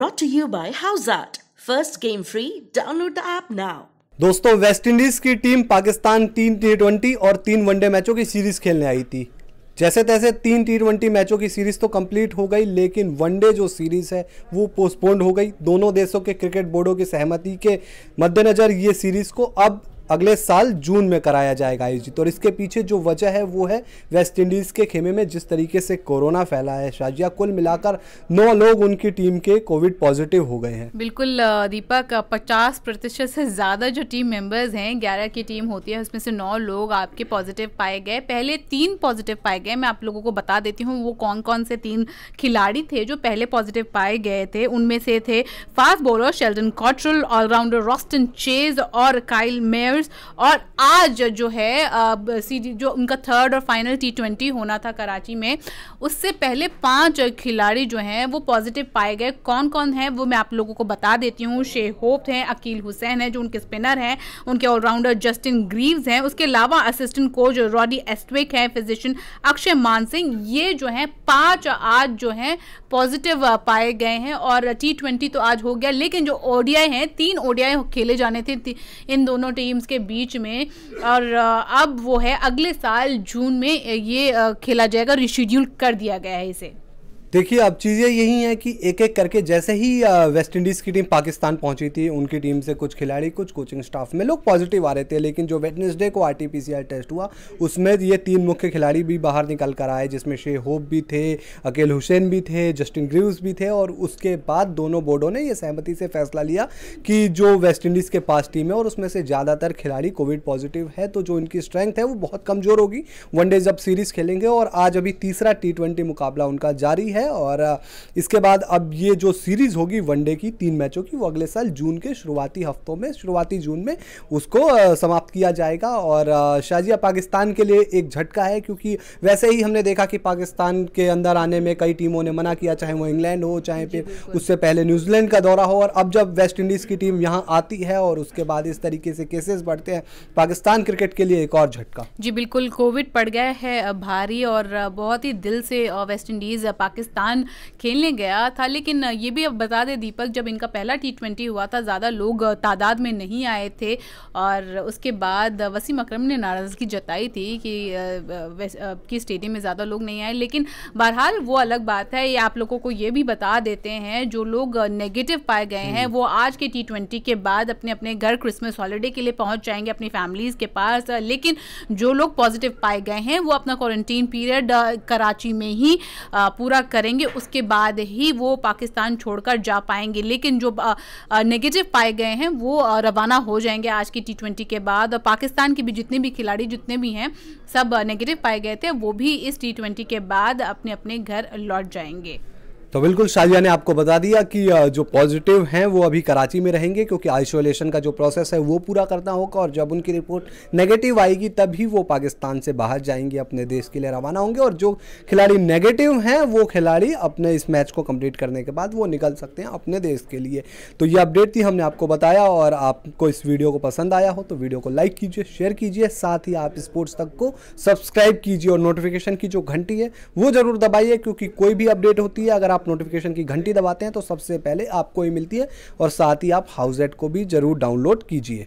brought to you by Howzat. First game free. Download the app now. दोस्तों West Indies की team Pakistan तीन T twenty और तीन one day मैचों की सीरीज खेलने आई थी जैसे तैसे तीन टी ट्वेंटी मैचों की सीरीज तो कंप्लीट हो गई लेकिन वनडे जो सीरीज है वो पोस्टपोन्ड हो गई दोनों देशों के क्रिकेट बोर्डों की सहमति के मद्देनज़र ये सीरीज को अब अगले साल जून में कराया जाएगा आयोजित और इसके पीछे जो वजह है वो है वेस्ट इंडीज़ के खेमे में जिस तरीके से कोरोना फैला है शाजिया कुल मिलाकर नौ लोग उनकी टीम के कोविड पॉजिटिव हो गए हैं बिल्कुल दीपक पचास प्रतिशत से ज़्यादा जो टीम मेंबर्स हैं ग्यारह की टीम होती है उसमें से नौ लोग आपके पॉजिटिव पाए गए पहले तीन पॉजिटिव पाए गए मैं आप लोगों को बता देती हूँ वो कौन कौन से तीन खिलाड़ी थे जो पहले पॉजिटिव पाए गए थे उनमें से थे fast bowler Sheldon Cottrell all rounder Roston Chase और काइल मेयर विनर्स और आज जो है सी जो उनका थर्ड और फाइनल टी ट्वेंटी होना था कराची में उससे पहले पांच खिलाड़ी जो हैं वो पॉजिटिव पाए गए कौन कौन है वो मैं आप लोगों को बता देती हूँ शे होप हैं अकील हुसैन हैं जो उनके स्पिनर हैं उनके ऑलराउंडर जस्टिन ग्रीव्स हैं उसके अलावा असिस्टेंट कोच रॉडी एस्टविक हैं फिजिशियन अक्षय मान सिंह ये जो हैं पांच आज जो हैं पॉजिटिव पाए गए हैं और टी ट्वेंटी तो आज हो गया लेकिन जो ओडीआई हैं तीन ओडीआई खेले जाने थे इन दोनों टीम्स टीम्स के बीच में और अब वो है अगले साल जून में ये खेला जाएगा रिशेड्यूल कर दिया गया है इसे देखिए अब चीज़ें यही हैं कि एक एक करके जैसे ही वेस्ट इंडीज़ की टीम पाकिस्तान पहुंची थी उनकी टीम से कुछ खिलाड़ी कुछ कोचिंग स्टाफ में लोग पॉजिटिव आ रहे थे लेकिन जो वेटनेसडे को आर टेस्ट हुआ उसमें ये तीन मुख्य खिलाड़ी भी बाहर निकल कर आए जिसमें शे होप भी थे अकेल हुसैन भी थे जस्टिन ग्रीव्स भी थे और उसके बाद दोनों बोर्डों ने यह सहमति से फैसला लिया कि जो वेस्ट इंडीज़ के पास टीम है और उसमें से ज़्यादातर खिलाड़ी कोविड पॉजिटिव है तो जो इनकी स्ट्रेंथ है वो बहुत कमज़ोर होगी वनडे जब सीरीज़ खेलेंगे और आज अभी तीसरा टी मुकाबला उनका जारी है हैं और इसके बाद अब ये जो सीरीज़ होगी वनडे की तीन मैचों की वो अगले साल जून के शुरुआती हफ्तों में शुरुआती जून में उसको समाप्त किया जाएगा और शाजिया पाकिस्तान के लिए एक झटका है क्योंकि वैसे ही हमने देखा कि पाकिस्तान के अंदर आने में कई टीमों ने मना किया चाहे वो इंग्लैंड हो चाहे फिर उससे पहले न्यूजीलैंड का दौरा हो और अब जब वेस्ट इंडीज़ की टीम यहाँ आती है और उसके बाद इस तरीके से केसेस बढ़ते हैं पाकिस्तान क्रिकेट के लिए एक और झटका जी बिल्कुल कोविड पड़ गया है भारी और बहुत ही दिल से वेस्ट इंडीज़ पाकिस्तान कप्तान खेलने गया था लेकिन ये भी अब बता दें दीपक जब इनका पहला टी ट्वेंटी हुआ था ज़्यादा लोग तादाद में नहीं आए थे और उसके बाद वसीम अक्रम ने नाराज़गी जताई थी कि कि स्टेडियम में ज़्यादा लोग नहीं आए लेकिन बहरहाल वो अलग बात है ये आप लोगों को ये भी बता देते हैं जो लोग नेगेटिव पाए गए हैं हम्म। वो आज के टी ट्वेंटी के बाद अपने अपने घर क्रिसमस हॉलीडे के लिए पहुँच जाएंगे अपनी फैमिलीज़ के पास लेकिन जो लोग पॉजिटिव पाए गए हैं वो अपना क्वारंटीन पीरियड कराची में ही पूरा करेंगे उसके बाद ही वो पाकिस्तान छोड़कर जा पाएंगे लेकिन जो नेगेटिव पाए गए हैं वो रवाना हो जाएंगे आज की टी ट्वेंटी के बाद और पाकिस्तान के भी जितने भी खिलाड़ी जितने भी हैं सब नेगेटिव पाए गए थे वो भी इस टी ट्वेंटी के बाद अपने अपने घर लौट जाएंगे तो बिल्कुल शाजिया ने आपको बता दिया कि जो पॉजिटिव हैं वो अभी कराची में रहेंगे क्योंकि आइसोलेशन का जो प्रोसेस है वो पूरा करना होगा और जब उनकी रिपोर्ट नेगेटिव आएगी तभी वो पाकिस्तान से बाहर जाएंगे अपने देश के लिए रवाना होंगे और जो खिलाड़ी नेगेटिव हैं वो खिलाड़ी अपने इस मैच को कम्प्लीट करने के बाद वो निकल सकते हैं अपने देश के लिए तो ये अपडेट थी हमने आपको बताया और आपको इस वीडियो को पसंद आया हो तो वीडियो को लाइक कीजिए शेयर कीजिए साथ ही आप स्पोर्ट्स तक को सब्सक्राइब कीजिए और नोटिफिकेशन की जो घंटी है वो जरूर दबाइए क्योंकि कोई भी अपडेट होती है अगर आप आप नोटिफिकेशन की घंटी दबाते हैं तो सबसे पहले आपको ही मिलती है और साथ ही आप हाउस को भी ज़रूर डाउनलोड कीजिए